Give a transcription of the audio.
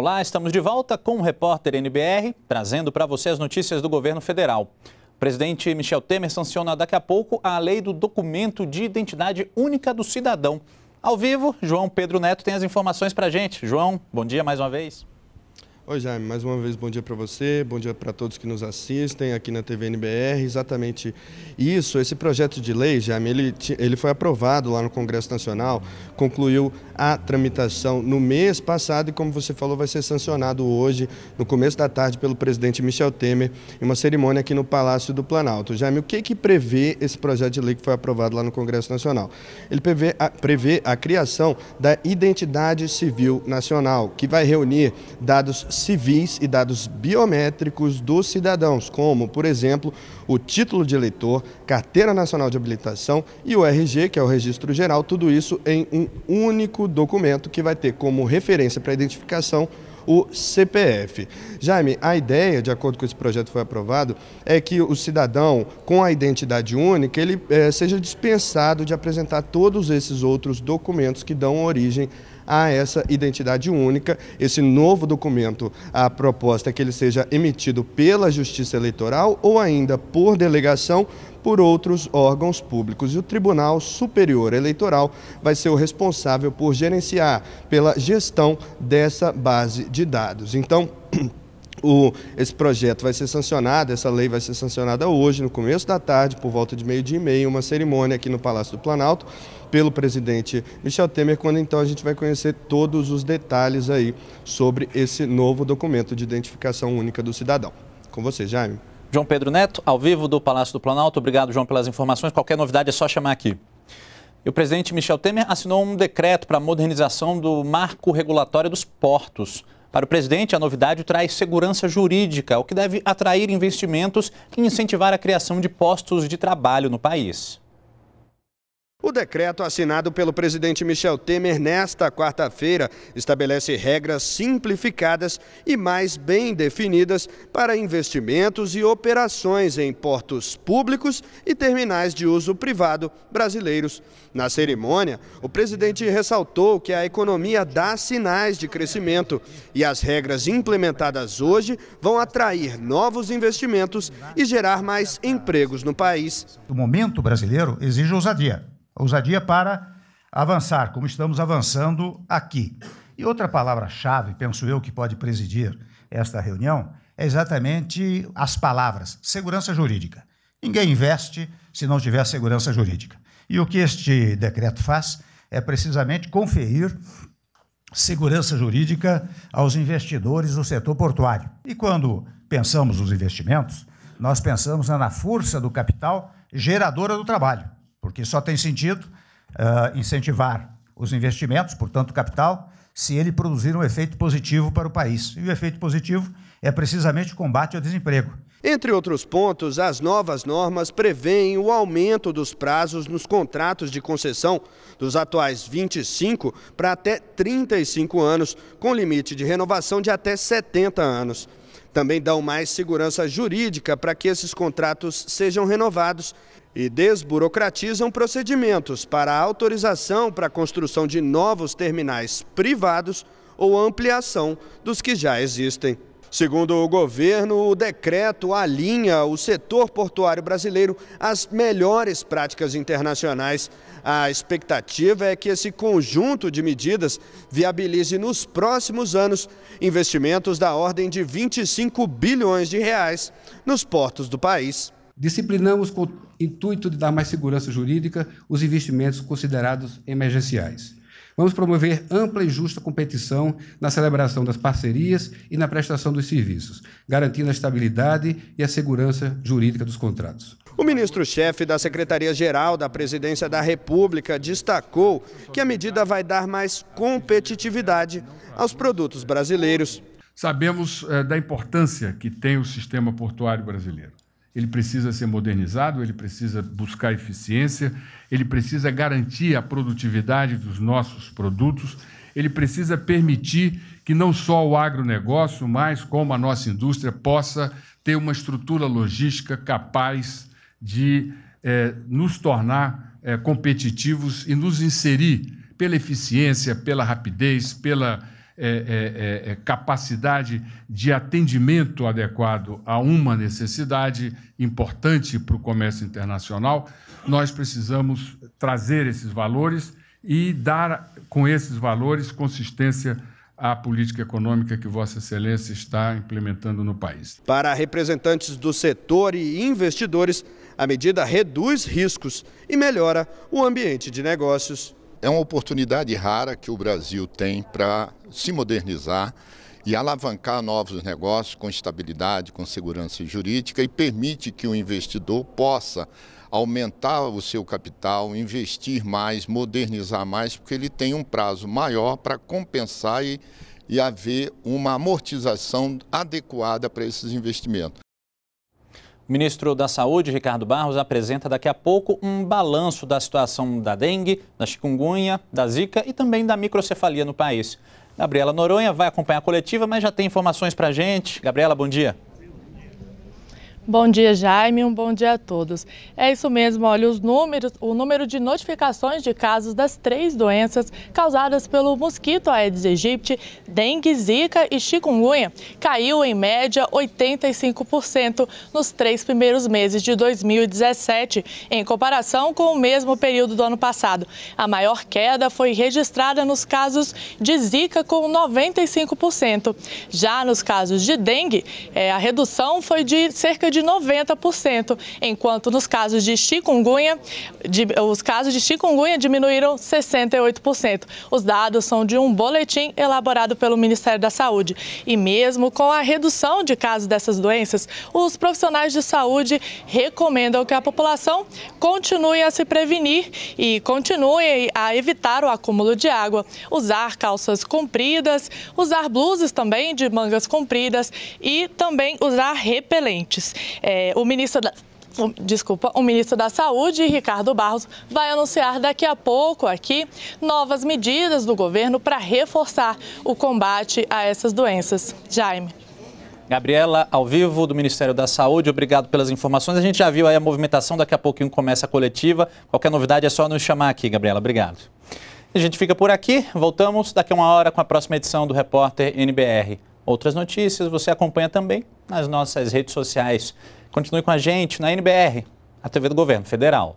Olá, estamos de volta com o repórter NBR, trazendo para você as notícias do governo federal. O presidente Michel Temer sanciona daqui a pouco a lei do documento de identidade única do cidadão. Ao vivo, João Pedro Neto tem as informações para gente. João, bom dia mais uma vez. Oi, Jaime, mais uma vez bom dia para você, bom dia para todos que nos assistem aqui na TV NBR. Exatamente isso, esse projeto de lei, Jaime, ele, ele foi aprovado lá no Congresso Nacional, concluiu a tramitação no mês passado e, como você falou, vai ser sancionado hoje, no começo da tarde, pelo presidente Michel Temer, em uma cerimônia aqui no Palácio do Planalto. Jaime, o que, que prevê esse projeto de lei que foi aprovado lá no Congresso Nacional? Ele prevê a, prevê a criação da Identidade Civil Nacional, que vai reunir dados civis e dados biométricos dos cidadãos, como, por exemplo, o título de eleitor, carteira nacional de habilitação e o RG, que é o registro geral, tudo isso em um único documento que vai ter como referência para identificação o CPF. Jaime, a ideia, de acordo com esse projeto foi aprovado, é que o cidadão com a identidade única ele é, seja dispensado de apresentar todos esses outros documentos que dão origem a essa identidade única. Esse novo documento, a proposta é que ele seja emitido pela Justiça Eleitoral ou ainda por delegação por outros órgãos públicos. E o Tribunal Superior Eleitoral vai ser o responsável por gerenciar, pela gestão dessa base de dados. Então, o, esse projeto vai ser sancionado, essa lei vai ser sancionada hoje, no começo da tarde, por volta de meio-dia e meio, uma cerimônia aqui no Palácio do Planalto, pelo presidente Michel Temer, quando então a gente vai conhecer todos os detalhes aí sobre esse novo documento de identificação única do cidadão. Com você, Jaime. João Pedro Neto, ao vivo do Palácio do Planalto. Obrigado, João, pelas informações. Qualquer novidade é só chamar aqui. E o presidente Michel Temer assinou um decreto para a modernização do marco regulatório dos portos. Para o presidente, a novidade traz segurança jurídica, o que deve atrair investimentos e incentivar a criação de postos de trabalho no país. O decreto assinado pelo presidente Michel Temer nesta quarta-feira estabelece regras simplificadas e mais bem definidas para investimentos e operações em portos públicos e terminais de uso privado brasileiros. Na cerimônia, o presidente ressaltou que a economia dá sinais de crescimento e as regras implementadas hoje vão atrair novos investimentos e gerar mais empregos no país. O momento brasileiro exige ousadia ousadia para avançar, como estamos avançando aqui. E outra palavra-chave, penso eu, que pode presidir esta reunião é exatamente as palavras: segurança jurídica. Ninguém investe se não tiver segurança jurídica. E o que este decreto faz é precisamente conferir segurança jurídica aos investidores do setor portuário. E quando pensamos nos investimentos, nós pensamos na força do capital geradora do trabalho porque só tem sentido uh, incentivar os investimentos, portanto, capital, se ele produzir um efeito positivo para o país. E o efeito positivo é precisamente o combate ao desemprego. Entre outros pontos, as novas normas prevêem o aumento dos prazos nos contratos de concessão, dos atuais 25 para até 35 anos, com limite de renovação de até 70 anos. Também dão mais segurança jurídica para que esses contratos sejam renovados e desburocratizam procedimentos para autorização para a construção de novos terminais privados ou ampliação dos que já existem. Segundo o governo, o decreto alinha o setor portuário brasileiro às melhores práticas internacionais. A expectativa é que esse conjunto de medidas viabilize nos próximos anos investimentos da ordem de 25 bilhões de reais nos portos do país. Disciplinamos com intuito de dar mais segurança jurídica, os investimentos considerados emergenciais. Vamos promover ampla e justa competição na celebração das parcerias e na prestação dos serviços, garantindo a estabilidade e a segurança jurídica dos contratos. O ministro-chefe da Secretaria-Geral da Presidência da República destacou que a medida vai dar mais competitividade aos produtos brasileiros. Sabemos eh, da importância que tem o sistema portuário brasileiro ele precisa ser modernizado, ele precisa buscar eficiência, ele precisa garantir a produtividade dos nossos produtos, ele precisa permitir que não só o agronegócio, mas como a nossa indústria possa ter uma estrutura logística capaz de é, nos tornar é, competitivos e nos inserir pela eficiência, pela rapidez, pela é, é, é, é, capacidade de atendimento adequado a uma necessidade importante para o comércio internacional, nós precisamos trazer esses valores e dar com esses valores consistência à política econômica que Vossa Excelência está implementando no país. Para representantes do setor e investidores, a medida reduz riscos e melhora o ambiente de negócios é uma oportunidade rara que o Brasil tem para se modernizar e alavancar novos negócios com estabilidade, com segurança jurídica e permite que o investidor possa aumentar o seu capital, investir mais, modernizar mais, porque ele tem um prazo maior para compensar e, e haver uma amortização adequada para esses investimentos. O ministro da Saúde, Ricardo Barros, apresenta daqui a pouco um balanço da situação da dengue, da chikungunya, da zika e também da microcefalia no país. Gabriela Noronha vai acompanhar a coletiva, mas já tem informações para gente. Gabriela, bom dia. Bom dia, Jaime. Um bom dia a todos. É isso mesmo, olha, os números, o número de notificações de casos das três doenças causadas pelo mosquito Aedes aegypti, dengue, zika e chikungunya caiu em média 85% nos três primeiros meses de 2017, em comparação com o mesmo período do ano passado. A maior queda foi registrada nos casos de zika com 95%. Já nos casos de dengue, é, a redução foi de cerca de de 90%, enquanto nos casos de chikungunya, de, os casos de chikungunya diminuíram 68%. Os dados são de um boletim elaborado pelo Ministério da Saúde. E mesmo com a redução de casos dessas doenças, os profissionais de saúde recomendam que a população continue a se prevenir e continue a evitar o acúmulo de água, usar calças compridas, usar blusas também de mangas compridas e também usar repelentes. É, o ministro da desculpa, o ministro da Saúde, Ricardo Barros, vai anunciar daqui a pouco aqui novas medidas do governo para reforçar o combate a essas doenças. Jaime. Gabriela, ao vivo do Ministério da Saúde, obrigado pelas informações. A gente já viu aí a movimentação, daqui a pouquinho começa a coletiva. Qualquer novidade é só nos chamar aqui, Gabriela. Obrigado. A gente fica por aqui, voltamos daqui a uma hora com a próxima edição do Repórter NBR. Outras notícias você acompanha também nas nossas redes sociais. Continue com a gente na NBR, a TV do Governo Federal.